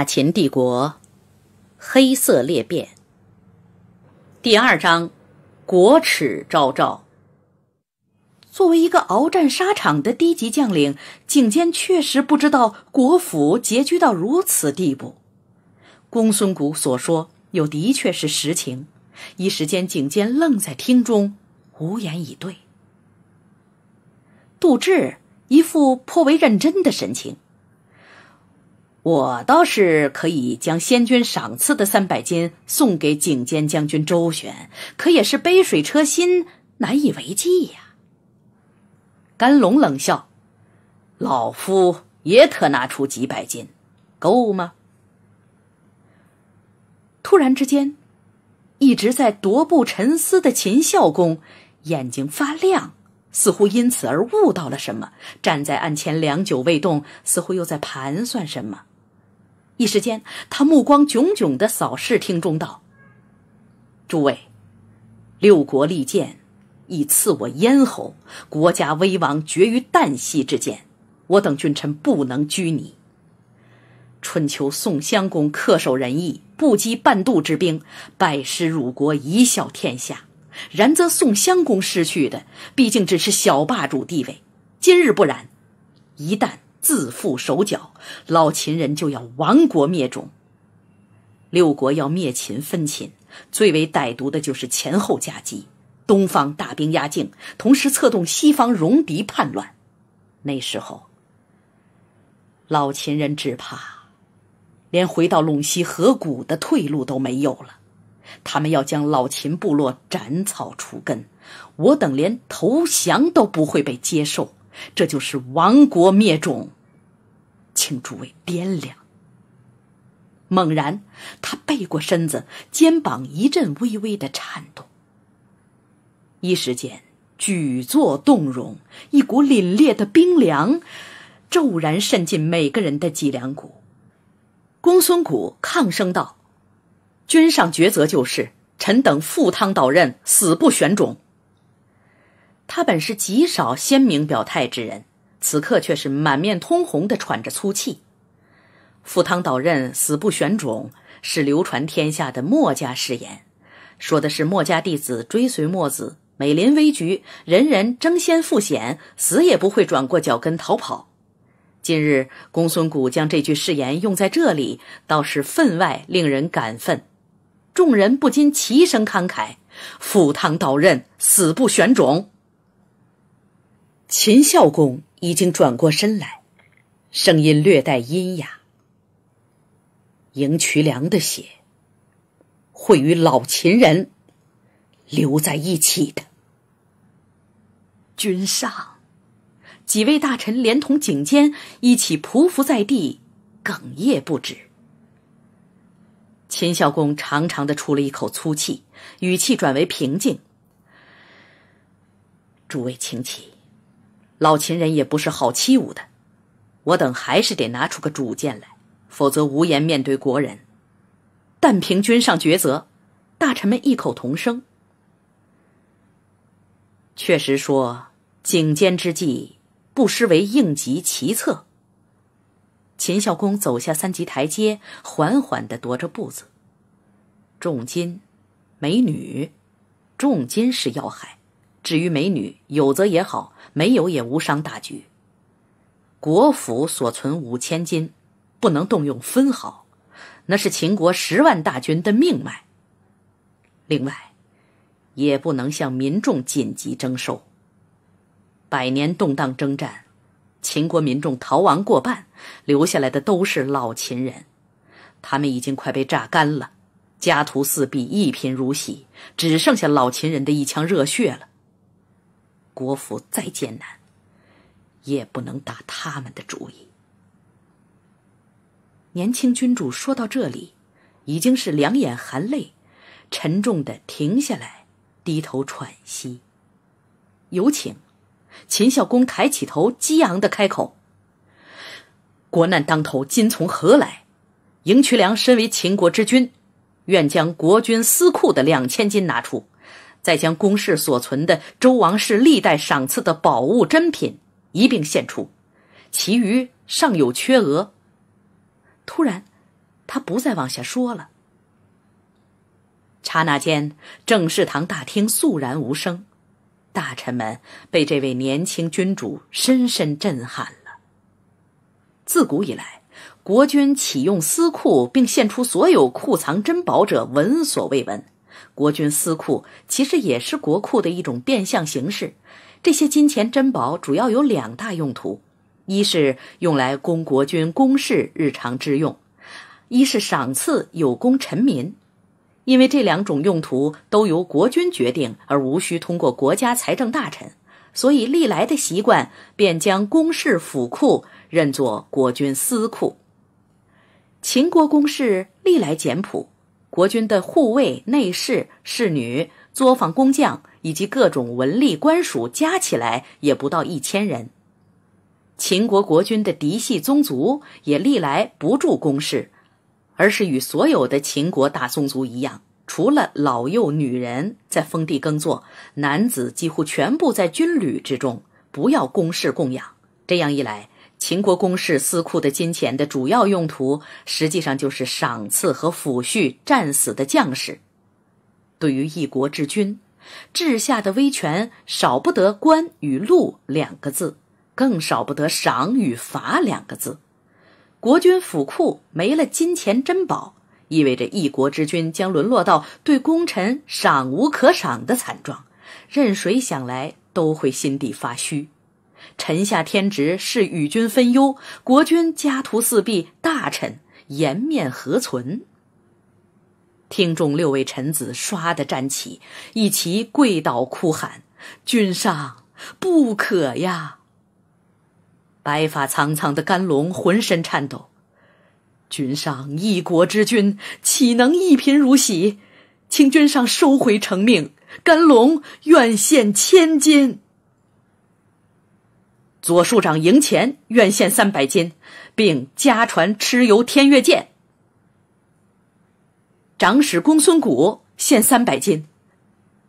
《大秦帝国：黑色裂变》第二章《国耻昭昭》。作为一个鏖战沙场的低级将领，景监确实不知道国府拮据到如此地步。公孙谷所说又的确是实情，一时间景监愣在厅中，无言以对。杜志一副颇为认真的神情。我倒是可以将先君赏赐的三百金送给景监将军周旋，可也是杯水车薪，难以为继呀。甘龙冷笑：“老夫也可拿出几百斤，够吗？”突然之间，一直在踱步沉思的秦孝公眼睛发亮，似乎因此而悟到了什么，站在案前良久未动，似乎又在盘算什么。一时间，他目光炯炯的扫视听中道：“诸位，六国利剑已刺我咽喉，国家危亡绝于旦夕之间，我等君臣不能拘泥。春秋宋襄公恪守仁义，不羁半渡之兵，拜师辱国，一笑天下。然则宋襄公失去的，毕竟只是小霸主地位。今日不然，一旦……”自缚手脚，老秦人就要亡国灭种。六国要灭秦分秦，最为歹毒的就是前后夹击，东方大兵压境，同时策动西方戎狄叛乱。那时候，老秦人只怕连回到陇西河谷的退路都没有了。他们要将老秦部落斩草除根，我等连投降都不会被接受。这就是亡国灭种，请诸位掂量。猛然，他背过身子，肩膀一阵微微的颤动。一时间，举座动容，一股凛冽的冰凉骤然渗进每个人的脊梁骨。公孙谷抗声道：“君上抉择就是，臣等赴汤蹈刃，死不选种。”他本是极少鲜明表态之人，此刻却是满面通红的喘着粗气。赴汤蹈刃，死不选种，是流传天下的墨家誓言，说的是墨家弟子追随墨子，每临危局，人人争先赴险，死也不会转过脚跟逃跑。今日公孙谷将这句誓言用在这里，倒是分外令人感奋。众人不禁齐声慷慨：赴汤蹈刃，死不选种。”秦孝公已经转过身来，声音略带阴哑：“赢渠梁的血，会与老秦人留在一起的。”君上，几位大臣连同景监一起匍匐在地，哽咽不止。秦孝公长长的出了一口粗气，语气转为平静：“诸位，请起。”老秦人也不是好欺侮的，我等还是得拿出个主见来，否则无颜面对国人。但凭君上抉择。大臣们异口同声。确实说，颈肩之计不失为应急奇策。秦孝公走下三级台阶，缓缓的踱着步子。重金，美女，重金是要害。至于美女，有则也好，没有也无伤大局。国府所存五千金，不能动用分毫，那是秦国十万大军的命脉。另外，也不能向民众紧急征收。百年动荡征战，秦国民众逃亡过半，留下来的都是老秦人，他们已经快被榨干了，家徒四壁，一贫如洗，只剩下老秦人的一腔热血了。国府再艰难，也不能打他们的主意。年轻君主说到这里，已经是两眼含泪，沉重的停下来，低头喘息。有请秦孝公抬起头，激昂的开口：“国难当头，今从何来？”赢渠梁身为秦国之君，愿将国君私库的两千金拿出。再将宫室所存的周王室历代赏赐的宝物珍品一并献出，其余尚有缺额。突然，他不再往下说了。刹那间，正室堂大厅肃然无声，大臣们被这位年轻君主深深震撼了。自古以来，国君启用私库并献出所有库藏珍宝者，闻所未闻。国君私库其实也是国库的一种变相形式，这些金钱珍宝主要有两大用途：一是用来供国君公事日常之用，一是赏赐有功臣民。因为这两种用途都由国君决定，而无需通过国家财政大臣，所以历来的习惯便将公事府库认作国君私库。秦国公事历来简朴。国君的护卫、内侍、侍女、作坊工匠以及各种文吏官署，加起来也不到一千人。秦国国君的嫡系宗族也历来不住宫室，而是与所有的秦国大宗族一样，除了老幼女人在封地耕作，男子几乎全部在军旅之中，不要宫室供养。这样一来。秦国公室私库的金钱的主要用途，实际上就是赏赐和抚恤战死的将士。对于一国之君，治下的威权少不得“官”与“禄”两个字，更少不得“赏”与“罚”两个字。国君府库没了金钱珍宝，意味着一国之君将沦落到对功臣赏无可赏的惨状，任谁想来都会心底发虚。臣下天职是与君分忧，国君家徒四壁，大臣颜面何存？听众六位臣子唰的站起，一齐跪倒哭喊：“君上不可呀！”白发苍苍的甘龙浑身颤抖：“君上一国之君，岂能一贫如洗？请君上收回成命，甘龙愿献千金。”左庶长赢前愿献三百金，并家传蚩尤天月剑。长史公孙谷献三百金，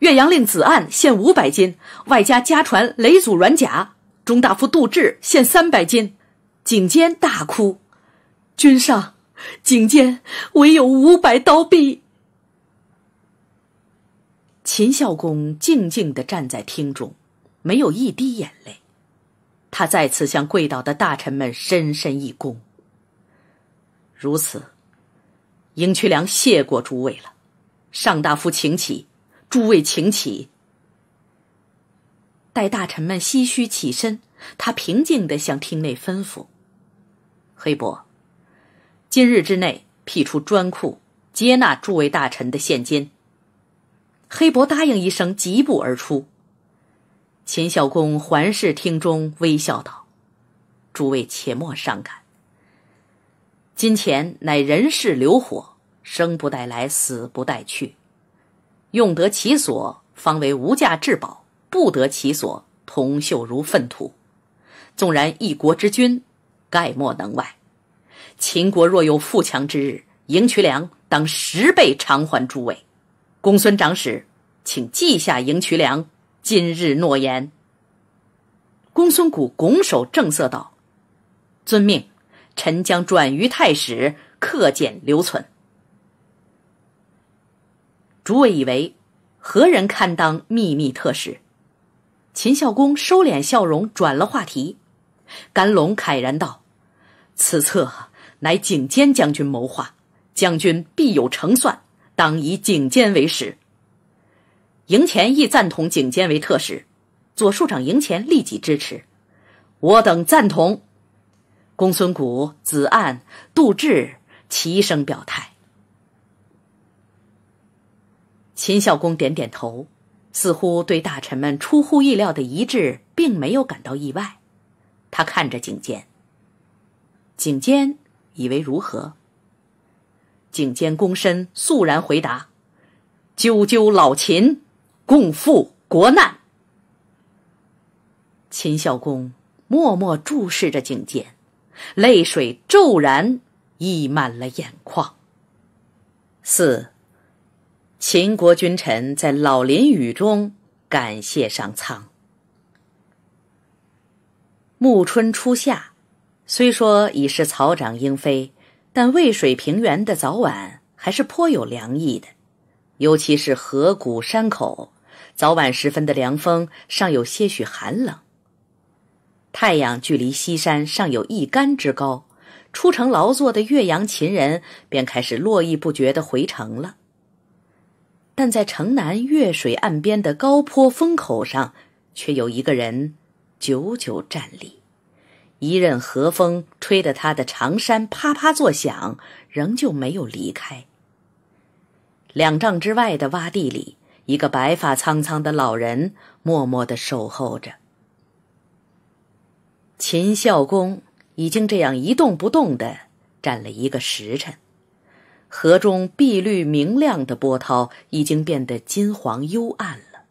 岳阳令子岸献五百金，外加家传雷祖软甲。中大夫杜挚献三百金，景监大哭：“君上，景监唯有五百刀币。”秦孝公静静的站在厅中，没有一滴眼泪。他再次向跪倒的大臣们深深一躬。如此，赢渠梁谢过诸位了。尚大夫，请起；诸位，请起。待大臣们唏嘘起身，他平静地向厅内吩咐：“黑伯，今日之内辟出专库，接纳诸位大臣的现金。”黑伯答应一声，疾步而出。秦孝公环视厅中，微笑道：“诸位且莫伤感，金钱乃人世流火，生不带来，死不带去，用得其所，方为无价至宝；不得其所，同朽如粪土。纵然一国之君，概莫能外。秦国若有富强之日，赢渠梁当十倍偿还诸位。公孙长史，请记下赢渠梁。”今日诺言，公孙谷拱手正色道：“遵命，臣将转于太史，刻简留存。”诸位以为何人堪当秘密特使？秦孝公收敛笑容，转了话题。甘龙慨然道：“此策乃景监将军谋划，将军必有成算，当以景监为使。”赢钱亦赞同景监为特使，左庶长赢钱立即支持，我等赞同。公孙谷子岸杜志齐声表态。秦孝公点点头，似乎对大臣们出乎意料的一致，并没有感到意外。他看着景监，景监以为如何？景监躬身肃然回答：“赳赳老秦。”共赴国难。秦孝公默默注视着景监，泪水骤然溢满了眼眶。四，秦国君臣在老林雨中感谢上苍。暮春初夏，虽说已是草长莺飞，但渭水平原的早晚还是颇有凉意的，尤其是河谷山口。早晚时分的凉风尚有些许寒冷。太阳距离西山尚有一竿之高，出城劳作的岳阳秦人便开始络绎不绝的回城了。但在城南岳水岸边的高坡风口上，却有一个人久久站立，一任和风吹得他的长衫啪啪作响，仍旧没有离开。两丈之外的洼地里。一个白发苍苍的老人默默的守候着。秦孝公已经这样一动不动的站了一个时辰，河中碧绿明亮的波涛已经变得金黄幽暗了，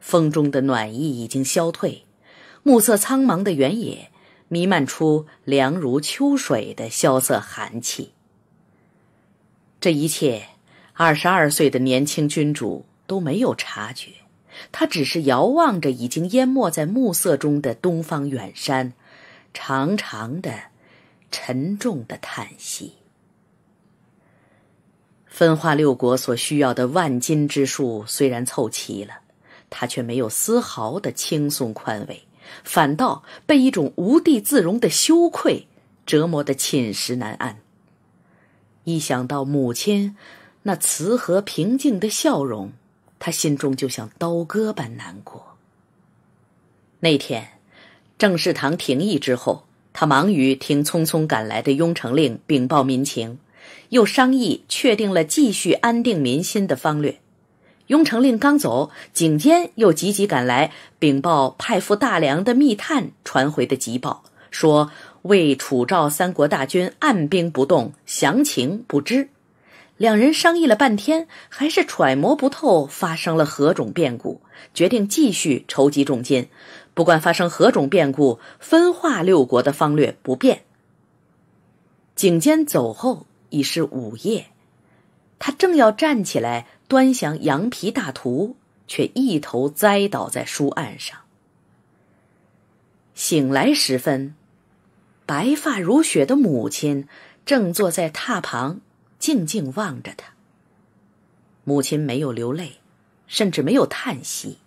风中的暖意已经消退，暮色苍茫的原野弥漫出凉如秋水的萧瑟寒气。这一切，二十二岁的年轻君主。都没有察觉，他只是遥望着已经淹没在暮色中的东方远山，长长的、沉重的叹息。分化六国所需要的万金之术虽然凑齐了，他却没有丝毫的轻松宽慰，反倒被一种无地自容的羞愧折磨的寝食难安。一想到母亲那慈和平静的笑容，他心中就像刀割般难过。那天，郑世堂停议之后，他忙于听匆匆赶来的雍城令禀报民情，又商议确定了继续安定民心的方略。雍城令刚走，景监又急急赶来禀报派赴大梁的密探传回的急报，说魏、楚、赵三国大军按兵不动，详情不知。两人商议了半天，还是揣摩不透发生了何种变故，决定继续筹集重金。不管发生何种变故，分化六国的方略不变。景监走后已是午夜，他正要站起来端详羊皮大图，却一头栽倒在书案上。醒来时分，白发如雪的母亲正坐在榻旁。静静望着他，母亲没有流泪，甚至没有叹息。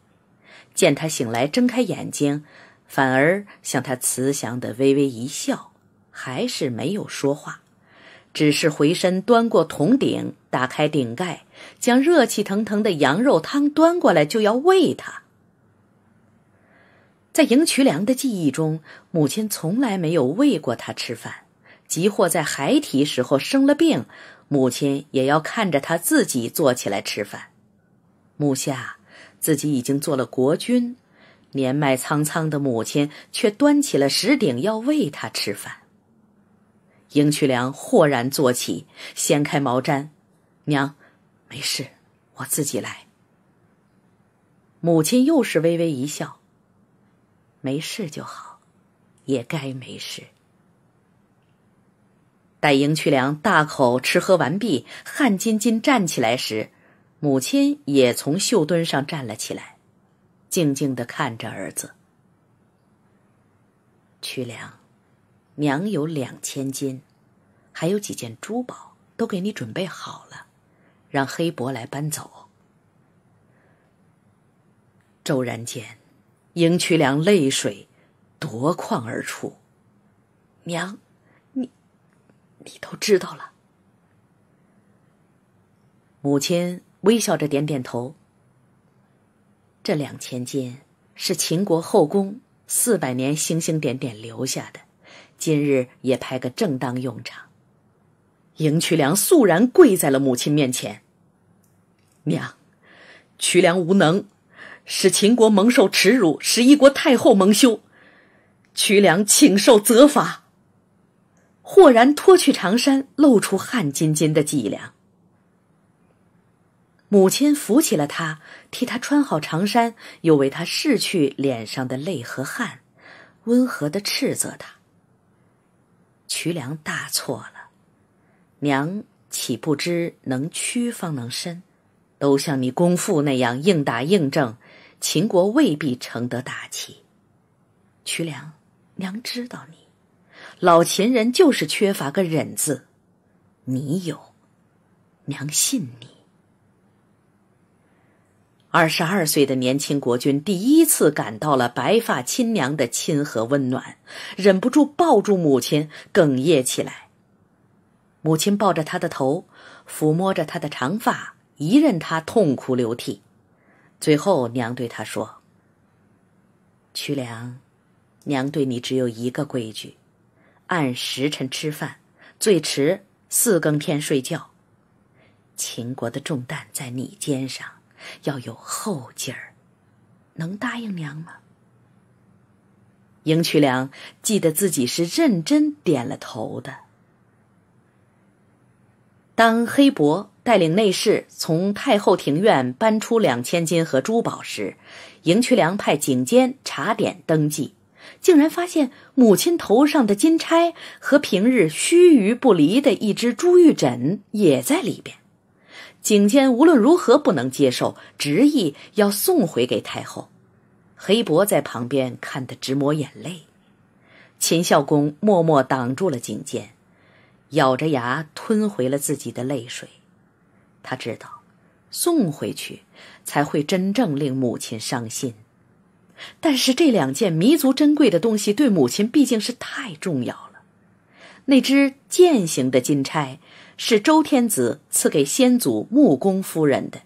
见他醒来，睁开眼睛，反而向他慈祥的微微一笑，还是没有说话，只是回身端过铜鼎，打开顶盖，将热气腾腾的羊肉汤端过来，就要喂他。在赢渠良的记忆中，母亲从来没有喂过他吃饭，即或在孩提时候生了病。母亲也要看着他自己坐起来吃饭。目下自己已经做了国君，年迈苍苍的母亲却端起了石鼎要喂他吃饭。赢渠良豁然坐起，掀开毛毡：“娘，没事，我自己来。”母亲又是微微一笑：“没事就好，也该没事。”待赢渠良大口吃喝完毕，汗津津站起来时，母亲也从绣墩上站了起来，静静的看着儿子。曲良，娘有两千金，还有几件珠宝，都给你准备好了，让黑伯来搬走。骤然间，赢渠良泪水夺眶而出，娘。你都知道了。母亲微笑着点点头。这两千金是秦国后宫四百年星星点点留下的，今日也派个正当用场。赢渠梁肃然跪在了母亲面前。娘，渠梁无能，使秦国蒙受耻辱，使一国太后蒙羞。渠梁请受责罚。豁然脱去长衫，露出汗津津的脊梁。母亲扶起了他，替他穿好长衫，又为他拭去脸上的泪和汗，温和的斥责他：“渠梁大错了，娘岂不知能屈方能伸？都像你公父那样硬打硬挣，秦国未必成得大器。渠梁，娘知道你。”老秦人就是缺乏个忍字，你有，娘信你。二十二岁的年轻国君第一次感到了白发亲娘的亲和温暖，忍不住抱住母亲，哽咽起来。母亲抱着他的头，抚摸着他的长发，一任他痛哭流涕。最后，娘对他说：“渠良，娘对你只有一个规矩。”按时辰吃饭，最迟四更天睡觉。秦国的重担在你肩上，要有后劲儿。能答应娘吗？赢渠梁记得自己是认真点了头的。当黑伯带领内侍从太后庭院搬出两千金和珠宝时，赢渠梁派警监查点登记。竟然发现母亲头上的金钗和平日须臾不离的一只珠玉枕也在里边，景监无论如何不能接受，执意要送回给太后。黑伯在旁边看得直抹眼泪，秦孝公默默挡住了景监，咬着牙吞回了自己的泪水。他知道，送回去才会真正令母亲伤心。但是这两件弥足珍贵的东西对母亲毕竟是太重要了。那支剑形的金钗是周天子赐给先祖穆公夫人的，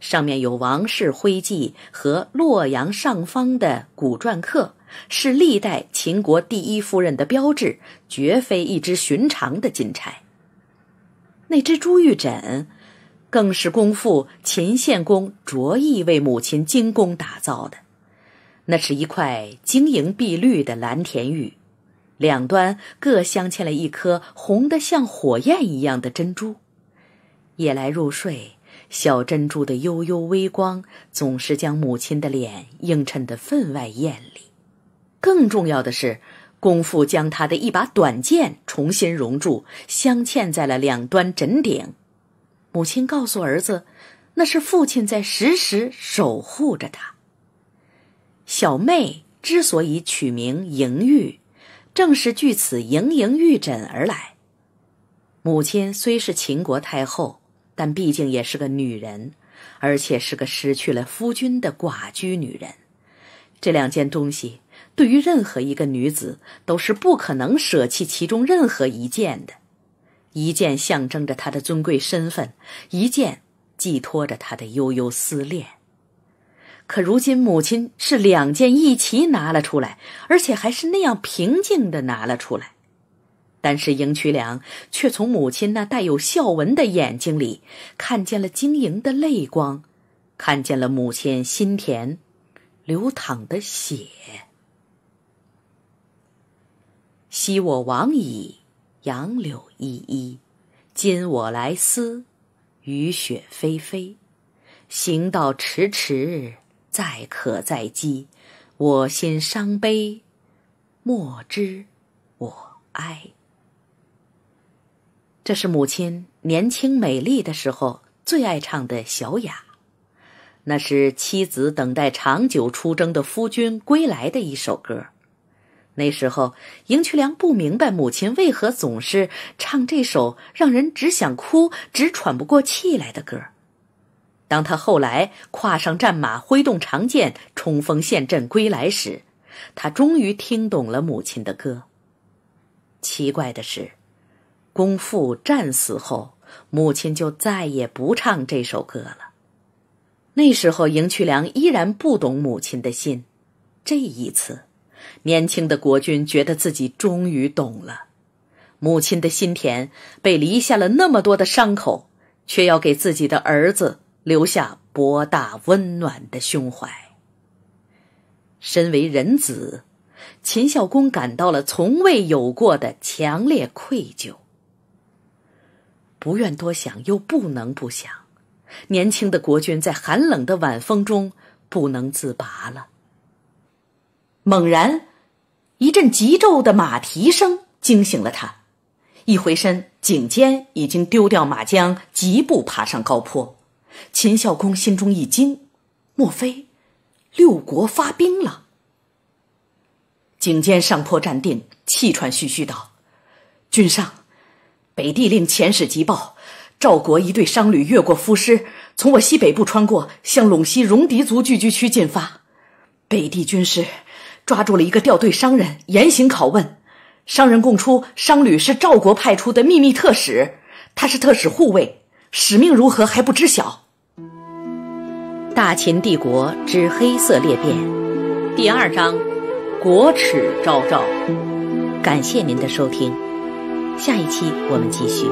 上面有王室徽记和洛阳上方的古篆刻，是历代秦国第一夫人的标志，绝非一支寻常的金钗。那只珠玉枕，更是公父秦献公着意为母亲精工打造的。那是一块晶莹碧绿的蓝田玉，两端各镶嵌了一颗红得像火焰一样的珍珠。夜来入睡，小珍珠的悠悠微光总是将母亲的脸映衬得分外艳丽。更重要的是，公父将他的一把短剑重新熔铸，镶嵌在了两端枕顶。母亲告诉儿子，那是父亲在时时守护着他。小妹之所以取名莹玉，正是据此“莹莹玉枕”而来。母亲虽是秦国太后，但毕竟也是个女人，而且是个失去了夫君的寡居女人。这两件东西，对于任何一个女子，都是不可能舍弃其中任何一件的。一件象征着她的尊贵身份，一件寄托着她的悠悠思念。可如今，母亲是两件一齐拿了出来，而且还是那样平静的拿了出来。但是，赢渠良却从母亲那带有笑纹的眼睛里看见了晶莹的泪光，看见了母亲心田流淌的血。昔我往矣，杨柳依依；今我来思，雨雪霏霏。行道迟迟。在渴在饥，我心伤悲，莫知我哀。这是母亲年轻美丽的时候最爱唱的小雅，那是妻子等待长久出征的夫君归来的一首歌。那时候，赢渠良不明白母亲为何总是唱这首让人只想哭、直喘不过气来的歌。当他后来跨上战马，挥动长剑，冲锋陷阵归来时，他终于听懂了母亲的歌。奇怪的是，公父战死后，母亲就再也不唱这首歌了。那时候，赢渠良依然不懂母亲的心。这一次，年轻的国君觉得自己终于懂了，母亲的心田被犁下了那么多的伤口，却要给自己的儿子。留下博大温暖的胸怀。身为人子，秦孝公感到了从未有过的强烈愧疚，不愿多想，又不能不想。年轻的国君在寒冷的晚风中不能自拔了。猛然，一阵急骤的马蹄声惊醒了他，一回身，颈间已经丢掉马缰，疾步爬上高坡。秦孝公心中一惊，莫非六国发兵了？景监上坡站定，气喘吁吁道：“君上，北地令遣使急报，赵国一队商旅越过夫师，从我西北部穿过，向陇西戎狄族聚居区进发。北地军师抓住了一个掉队商人，严刑拷问，商人供出，商旅是赵国派出的秘密特使，他是特使护卫，使命如何还不知晓。”《大秦帝国之黑色裂变》第二章，国耻昭昭。感谢您的收听，下一期我们继续。